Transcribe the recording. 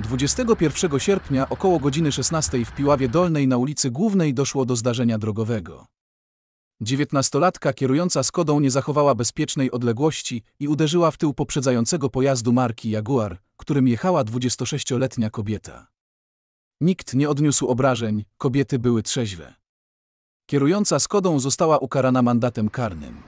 21 sierpnia około godziny 16 w Piławie Dolnej na ulicy Głównej doszło do zdarzenia drogowego. Dziewiętnastolatka kierująca Skodą nie zachowała bezpiecznej odległości i uderzyła w tył poprzedzającego pojazdu marki Jaguar, którym jechała 26-letnia kobieta. Nikt nie odniósł obrażeń, kobiety były trzeźwe. Kierująca Skodą została ukarana mandatem karnym.